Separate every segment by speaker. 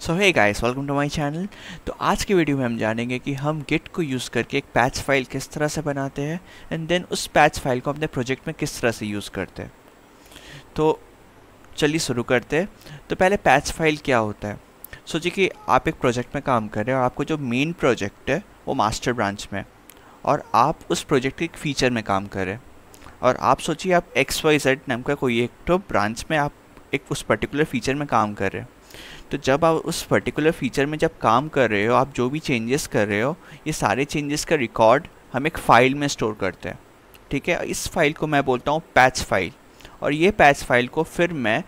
Speaker 1: सो है guys welcome to my channel तो आज की वीडियो में हम जानेंगे कि हम गिट को यूज़ करके एक पैच फाइल किस तरह से बनाते हैं एंड देन उस पैच फाइल को अपने प्रोजेक्ट में किस तरह से यूज़ करते हैं तो चलिए शुरू करते हैं तो पहले पैच फाइल क्या होता है सोचिए कि आप एक प्रोजेक्ट में काम कर रहे हो आपको जो मेन प्रोजेक्ट है वो मास्टर ब्रांच में और आप उस प्रोजेक्ट के एक फ़ीचर में काम कर रहे हैं और आप सोचिए आप एक्स वाई जेड नाम का कोई एक तो ब्रांच में आप एक उस पर्टिकुलर फीचर में काम कर रहे हैं तो जब आप उस पर्टिकुलर फीचर में जब काम कर रहे हो आप जो भी चेंजेस कर रहे हो ये सारे चेंजेस का रिकॉर्ड हम एक फ़ाइल में स्टोर करते हैं ठीक है इस फाइल को मैं बोलता हूँ पैच फाइल और ये पैच फाइल को फिर मैं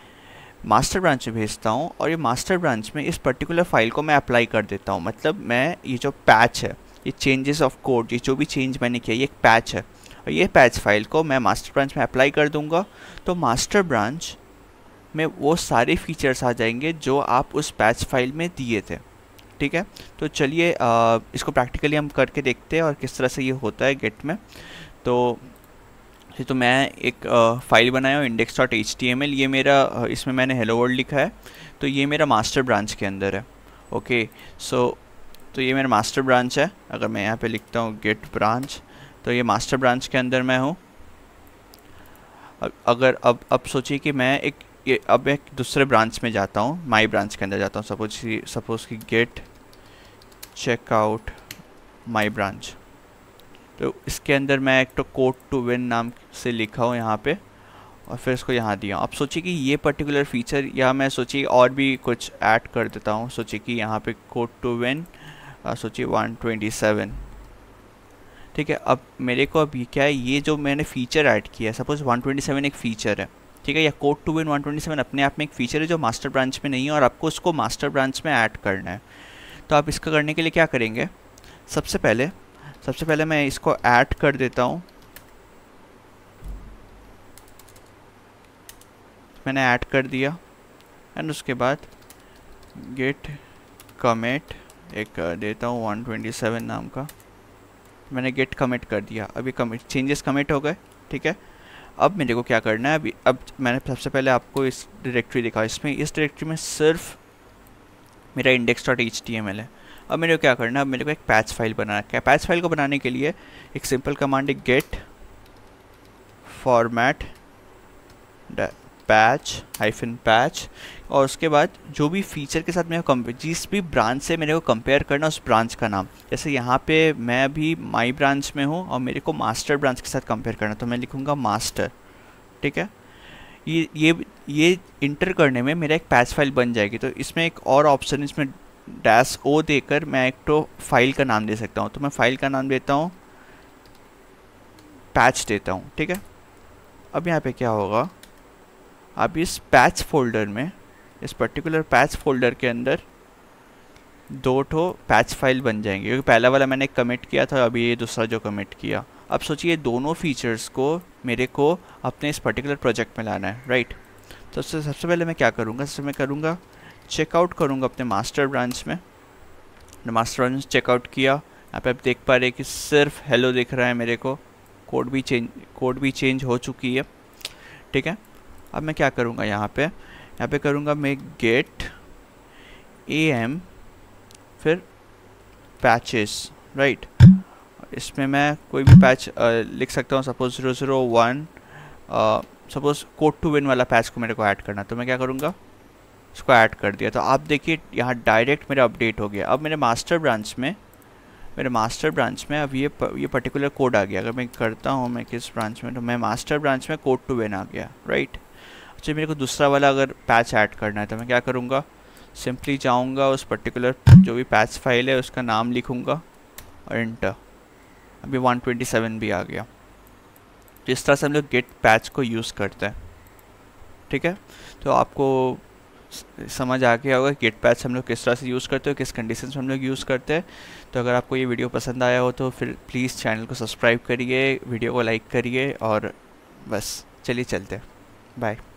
Speaker 1: मास्टर ब्रांच में भेजता हूँ और ये मास्टर ब्रांच में इस पर्टिकुलर फाइल को मैं अप्लाई कर देता हूँ मतलब मैं ये जो पैच है ये चेंजेस ऑफ कोड ये जो भी चेंज मैंने किया ये एक पैच है और ये पैच फाइल को मैं मास्टर ब्रांच में अप्लाई कर दूँगा तो मास्टर ब्रांच में वो सारे फीचर्स आ जाएंगे जो आप उस पैच फाइल में दिए थे ठीक है तो चलिए इसको प्रैक्टिकली हम करके देखते हैं और किस तरह से ये होता है गेट में तो ये तो मैं एक फ़ाइल बनाया हूँ index dot H T M L ये मेरा इसमें मैंने हेलो वर्ल्ड लिखा है तो ये मेरा मास्टर ब्रांच के अंदर है ओके सो तो ये मेरा मास्टर ब्रांच है अगर मैं यहाँ पे लिखता हूँ गेट ब्रांच तो ये मास्टर ब्रांच के अंदर मैं हूँ अगर अब अब सोचिए कि मैं एक ये अब मैं दूसरे ब्रांच में जाता हूँ माई ब्रांच के अंदर जाता हूँ सपोज सपोज की गेट चेकआउट माई ब्रांच तो इसके अंदर मैं एक तो कोड टू विन नाम से लिखा हूँ यहाँ पे और फिर इसको यहाँ दिया अब सोचिए कि ये पर्टिकुलर फीचर या मैं सोचिए और भी कुछ ऐड कर देता हूँ सोचिए कि यहाँ पे कोड टू विन सोचिए 127 ठीक है अब मेरे को अब ये क्या है ये जो मैंने फीचर ऐड किया है सपोज़ 127 एक फ़ीचर है ठीक है या code to win one twenty seven अपने आप में एक फीचर है जो मास्टर ब्रांच में नहीं है और आपको उसको मास्टर ब्रांच में ऐड करना है तो आप इसका करने के लिए क्या करेंगे सबसे पहले सबसे पहले मैं इसको ऐड कर देता हूँ मैंने ऐड कर दिया एंड उसके बाद गेट कमेट एक देता हूँ 127 नाम का मैंने गेट कमेट कर दिया अभी कमेट चेंजेस कमेट हो गए ठीक है अब मेरे को क्या करना है अभी अब मैंने सबसे पहले आपको इस डायरेक्टरी दिखा इसमें इस डायरेक्टरी में सिर्फ मेरा index dot H T M L है अब मेरे को क्या करना है अब मेरे को एक पैच फाइल बनाना है पैच फाइल को बनाने के लिए एक सिंपल कमांड है git format patch hyphen patch और उसके बाद जो भी फीचर के साथ मेरे को जिस भी ब्रांच से मेरे को कंपेयर करना उस ब्रांच का नाम जैसे यहाँ पे मैं अभी माई ब्रांच में हूँ और मेरे को मास्टर ब्रांच के साथ कंपेयर करना तो मैं लिखूँगा मास्टर ठीक है ये ये ये इंटर करने में मेरा एक पैच फाइल बन जाएगी तो इसमें एक और ऑप्शन इसमें डैश ओ देकर मैं एक तो फाइल का नाम दे सकता हूँ तो मैं फाइल का नाम देता हूँ पैच देता हूँ ठीक है अब यहाँ पे क्या होगा आप इस पैच फोल्डर में इस पर्टिकुलर पैच फोल्डर के अंदर दो ठो पैच फाइल बन जाएंगे क्योंकि पहला वाला मैंने कमिट किया था अभी ये दूसरा जो कमिट किया अब सोचिए दोनों फीचर्स को मेरे को अपने इस पर्टिकुलर प्रोजेक्ट में लाना है राइट तो सबसे सबसे पहले मैं क्या करूँगा सबसे मैं करूँगा चेकआउट करूँगा अपने मास्टर ब्रांच में मास्टर ब्रांच चेकआउट किया यहाँ पे आप देख पा रहे कि सिर्फ हेलो दिख रहा है मेरे को कोड भी चेंज कोड भी चेंज हो चुकी है ठीक है अब मैं क्या करूँगा यहाँ पे यहाँ पे करूँगा मैं गेट ए एम फिर पैचेस राइट इसमें मैं कोई भी पैच लिख सकता हूँ suppose zero zero one suppose code to win वाला पैच को मेरे को ऐड करना तो मैं क्या करूँगा इसको ऐड कर दिया तो आप देखिए यहाँ डायरेक्ट मेरा अपडेट हो गया अब मेरे मास्टर ब्रांच में मेरे मास्टर ब्रांच में अब ये ये पर्टिकुलर कोड आ गया अगर मैं करता हूँ मैं किस ब्रांच में तो मैं मास्टर ब्रांच में कोड टू विन आ गया राइट अच्छा मेरे को दूसरा वाला अगर पैच ऐड करना है तो मैं क्या करूँगा सिंपली जाऊँगा उस पर्टिकुलर जो भी पैच फाइल है उसका नाम लिखूँगा और इंटर अभी 127 भी आ गया जिस तरह से हम लोग गेट पैच को यूज़ करते हैं ठीक है तो आपको समझ आ गया होगा गेट पैच हम लोग किस तरह से यूज़ करते हो किस कंडीशन में हम लोग यूज़ करते हैं तो अगर आपको ये वीडियो पसंद आया हो तो फिर प्लीज़ चैनल को सब्सक्राइब करिए वीडियो को लाइक करिए और बस चलिए चलते बाय